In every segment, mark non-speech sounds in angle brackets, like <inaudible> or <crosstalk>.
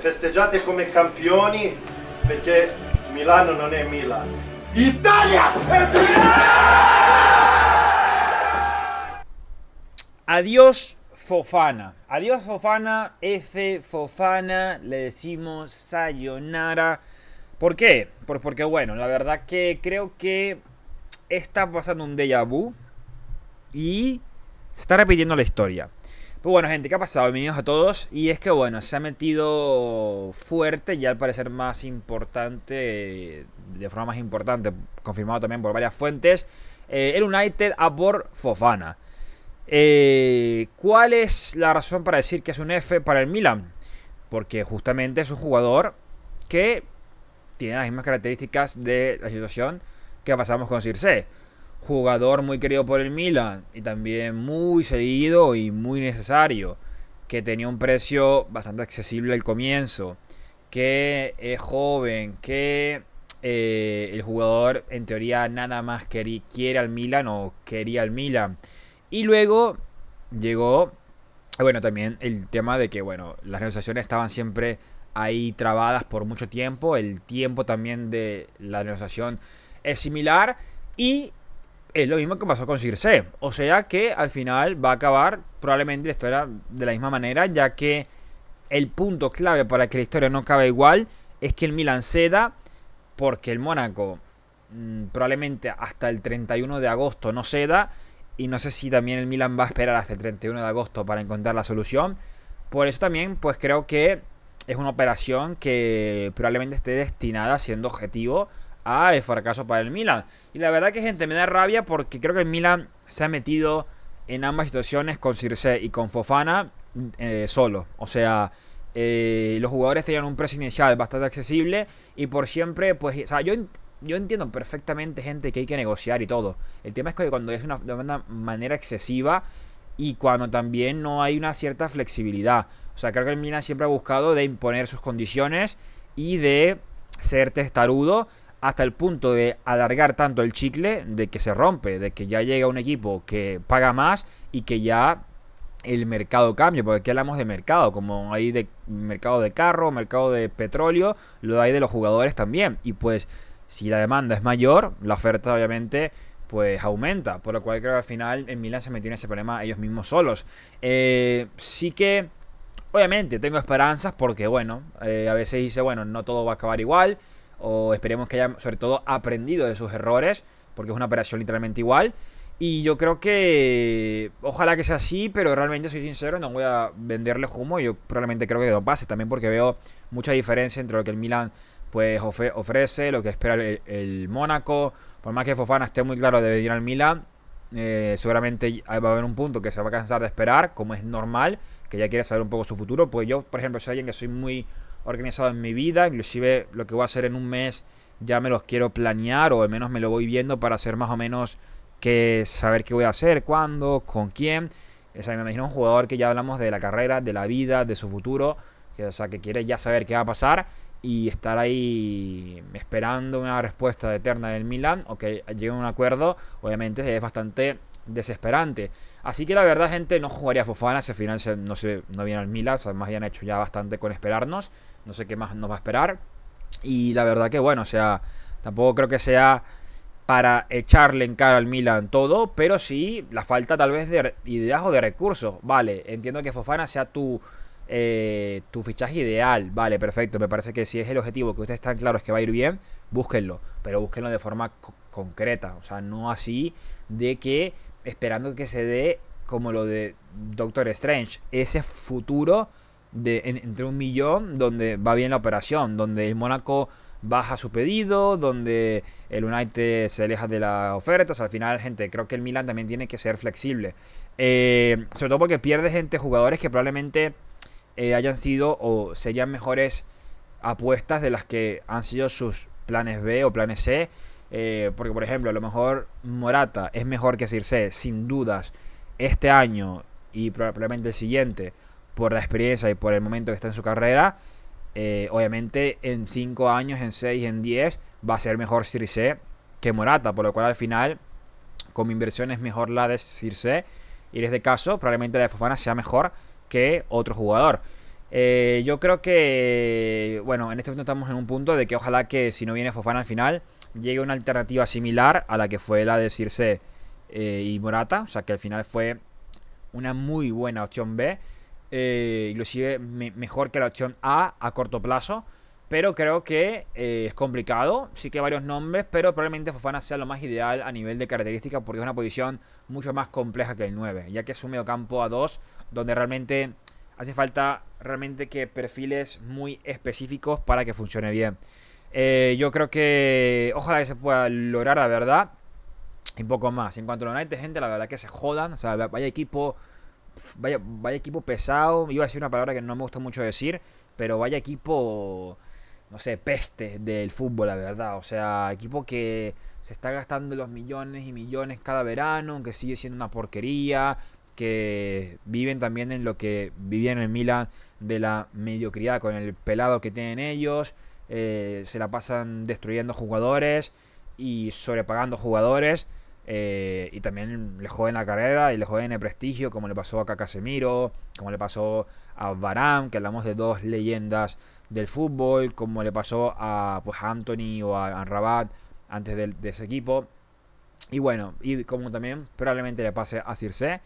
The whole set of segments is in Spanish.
Festeggiate como campioni porque Milano no es Milan. Italia Adiós Fofana. Adiós Fofana, F Fofana, le decimos Sayonara. ¿Por qué? Pues porque bueno, la verdad que creo que está pasando un déjà vu y está repitiendo la historia. Pues bueno, gente, ¿qué ha pasado? Bienvenidos a todos. Y es que, bueno, se ha metido fuerte y al parecer más importante, de forma más importante, confirmado también por varias fuentes, eh, el United a por Fofana. Eh, ¿Cuál es la razón para decir que es un F para el Milan? Porque justamente es un jugador que tiene las mismas características de la situación que pasamos con Circe jugador muy querido por el Milan y también muy seguido y muy necesario, que tenía un precio bastante accesible al comienzo, que es joven, que eh, el jugador en teoría nada más quiere al Milan o quería al Milan. Y luego llegó, bueno, también el tema de que, bueno, las negociaciones estaban siempre ahí trabadas por mucho tiempo, el tiempo también de la negociación es similar y es lo mismo que pasó con Circe. O sea que al final va a acabar probablemente la historia de la misma manera, ya que el punto clave para que la historia no acabe igual es que el Milan ceda porque el Mónaco mm, probablemente hasta el 31 de agosto no ceda y no sé si también el Milan va a esperar hasta el 31 de agosto para encontrar la solución. Por eso también pues creo que es una operación que probablemente esté destinada siendo objetivo Ah, el fracaso para el Milan. Y la verdad que, gente, me da rabia porque creo que el Milan se ha metido en ambas situaciones con Circe y con Fofana mm, eh, solo. O sea, eh, los jugadores tenían un precio inicial bastante accesible y por siempre, pues, o sea, yo, yo entiendo perfectamente, gente, que hay que negociar y todo. El tema es que cuando es una, de manera excesiva y cuando también no hay una cierta flexibilidad. O sea, creo que el Milan siempre ha buscado de imponer sus condiciones y de ser testarudo hasta el punto de alargar tanto el chicle de que se rompe, de que ya llega un equipo que paga más y que ya el mercado cambia, porque aquí hablamos de mercado, como hay de mercado de carro, mercado de petróleo, lo hay de los jugadores también. Y pues si la demanda es mayor, la oferta obviamente pues aumenta, por lo cual creo que al final en Milán se metieron en ese problema ellos mismos solos. Eh, sí que obviamente tengo esperanzas porque bueno, eh, a veces dice, bueno, no todo va a acabar igual o esperemos que hayan, sobre todo aprendido de sus errores, porque es una operación literalmente igual. Y yo creo que ojalá que sea así, pero realmente soy sincero, no voy a venderle humo. Yo probablemente creo que no pase también porque veo mucha diferencia entre lo que el Milan pues ofrece, lo que espera el, Mónaco. Por más que Fofana esté muy claro de venir al Milan, eh, seguramente va a haber un punto que se va a cansar de esperar, como es normal, que ya quiere saber un poco su futuro. Pues yo, por ejemplo, soy alguien que soy muy organizado en mi vida. Inclusive lo que voy a hacer en un mes ya me los quiero planear o al menos me lo voy viendo para hacer más o menos que saber qué voy a hacer, cuándo, con quién. O sea, me imagino un jugador que ya hablamos de la carrera, de la vida, de su futuro, que, sea, que quiere ya saber qué va a pasar y estar ahí esperando una respuesta eterna del Milan o que llegue a un acuerdo, obviamente es bastante desesperante. Así que la verdad, gente, no jugaría Fofana si al final no, se, no viene al Milan, O sea, han hecho ya bastante con esperarnos. No sé qué más nos va a esperar. Y la verdad que, bueno, o sea, tampoco creo que sea para echarle en cara al Milan todo, pero sí la falta tal vez de ideas o de recursos. Vale, entiendo que Fofana sea tu, eh, tu fichaje ideal. Vale, perfecto. Me parece que si es el objetivo que ustedes están claros que va a ir bien, búsquenlo, pero búsquenlo de forma concreta. O sea, no así de que esperando que se dé como lo de Doctor Strange, ese futuro de entre un millón donde va bien la operación, donde el Mónaco baja su pedido, donde el United se aleja de la oferta, al final, gente, creo que el Milan también tiene que ser flexible, eh, sobre todo porque pierde gente, jugadores que probablemente eh, hayan sido o serían mejores apuestas de las que han sido sus planes B o planes C. Eh, porque, por ejemplo, a lo mejor Morata es mejor que Circe, sin dudas, este año y probablemente el siguiente, por la experiencia y por el momento que está en su carrera. Eh, obviamente, en 5 años, en 6, en 10, va a ser mejor Circe que Morata, por lo cual al final, como inversión, es mejor la de Circe. Y en este caso, probablemente la de Fofana sea mejor que otro jugador. Eh, yo creo que, bueno, en este momento estamos en un punto de que ojalá que si no viene Fofana al final llegue una alternativa similar a la que fue la de Circe y eh, Morata. O sea, que al final fue una muy buena opción B. Eh, inclusive mejor que la opción A a corto plazo. Pero creo que eh, es complicado. Sí que hay varios nombres, pero probablemente Fofana sea lo más ideal a nivel de características porque es una posición mucho más compleja que el 9, ya que es un campo a 2 donde realmente hace falta realmente que perfiles muy específicos para que funcione bien. Eh, yo creo que ojalá que se pueda lograr, la verdad. Y poco más. En cuanto a United, gente, la verdad que se jodan. O sea, vaya equipo. Vaya, vaya equipo pesado. Iba a decir una palabra que no me gusta mucho decir. Pero vaya equipo. No sé, peste del fútbol, la verdad. O sea, equipo que se está gastando los millones y millones cada verano. Que sigue siendo una porquería que viven también en lo que vivían en Milan de la mediocridad con el pelado que tienen ellos. Eh, se la pasan destruyendo jugadores y sobrepagando jugadores. Eh, y también le joden la carrera y le joden el prestigio, como le pasó a Casemiro, como le pasó a Varane, que hablamos de dos leyendas del fútbol, como le pasó a pues, Anthony o a, Rabat antes de, ese equipo. Y bueno, y como también probablemente le pase a Circe.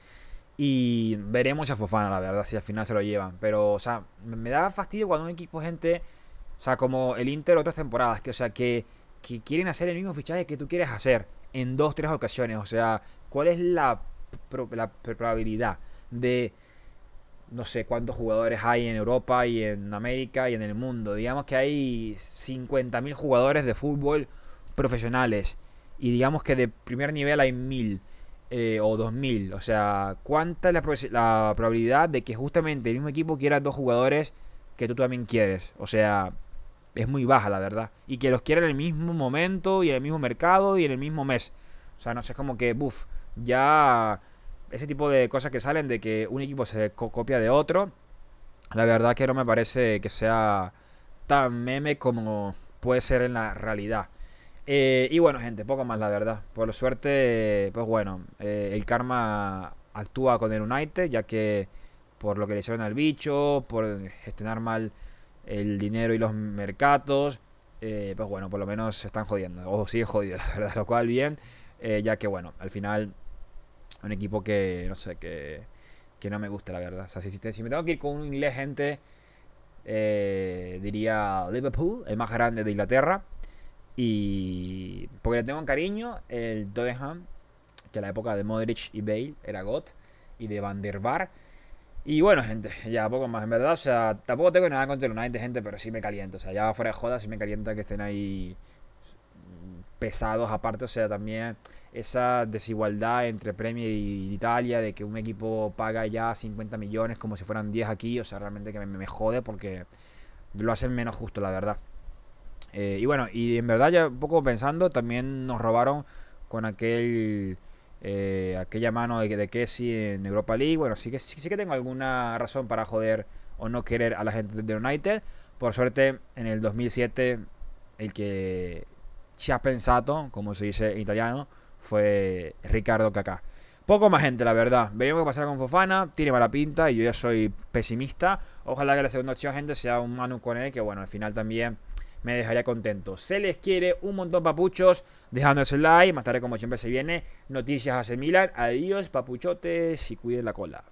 Y veremos a Fofana, la verdad, si al final se lo llevan. Pero, o sea, me da fastidio cuando un equipo, gente, o sea, como el Inter otras temporadas, que o sea, que, quieren hacer el mismo fichaje que tú quieres hacer en dos, tres ocasiones. O sea, ¿cuál es la, probabilidad de no sé cuántos jugadores hay en Europa y en América y en el mundo? Digamos que hay 50.000 jugadores de fútbol profesionales y digamos que de primer nivel hay 1.000. Eh, o 2000, o sea, ¿cuánta es la, la probabilidad de que justamente el mismo equipo quiera dos jugadores que tú también quieres? O sea, es muy baja, la verdad. Y que los quiera en el mismo momento y en el mismo mercado y en el mismo mes. O sea, no sé, es como que, buf, ya ese tipo de cosas que salen de que un equipo se copia de otro, la verdad que no me parece que sea tan meme como puede ser en la realidad. Eh, y bueno, gente, poco más, la verdad. Por suerte, pues bueno, eh, el karma actúa con el United, ya que por lo que le hicieron al bicho, por gestionar mal el dinero y los mercados, eh, pues bueno, por lo menos están jodiendo, o siguen jodido <laughs> la verdad, lo cual bien, eh, ya que bueno, al final, un equipo que, no sé, que, que no me gusta, la verdad. si, me tengo que ir con un inglés, gente, eh, diría Liverpool, el más grande de Inglaterra, y porque le tengo un cariño, el Tottenham, que a la época de Modric y Bale era God, y de Van der Bar y bueno, gente, ya poco más, en verdad. O sea, tampoco tengo nada contra el United, gente, pero sí me caliento. O sea, ya fuera de joda, sí me calienta que estén ahí pesados aparte. O sea, también esa desigualdad entre Premier y Italia, de que un equipo paga ya 50 millones como si fueran 10 aquí. O sea, realmente que me, jode porque lo hacen menos justo, la verdad. Eh, y bueno, y en verdad ya un poco pensando, también nos robaron con aquel eh, aquella mano de, de Kessi en Europa League. Bueno, sí que, sí, que tengo alguna razón para joder o no querer a la gente de United. Por suerte, en el 2007, el que se ha pensado, como se dice en italiano, fue Ricardo Kaká. Poco más gente, la verdad. Veremos qué pasará con Fofana. Tiene mala pinta y yo ya soy pesimista. Ojalá que la segunda opción, gente, sea un Manu Cone, que bueno, al final también me dejaría contento. Se les quiere un montón, papuchos. Dejándoles un like. Más tarde, como siempre, se viene noticias hace Adiós, papuchotes, y cuiden la cola.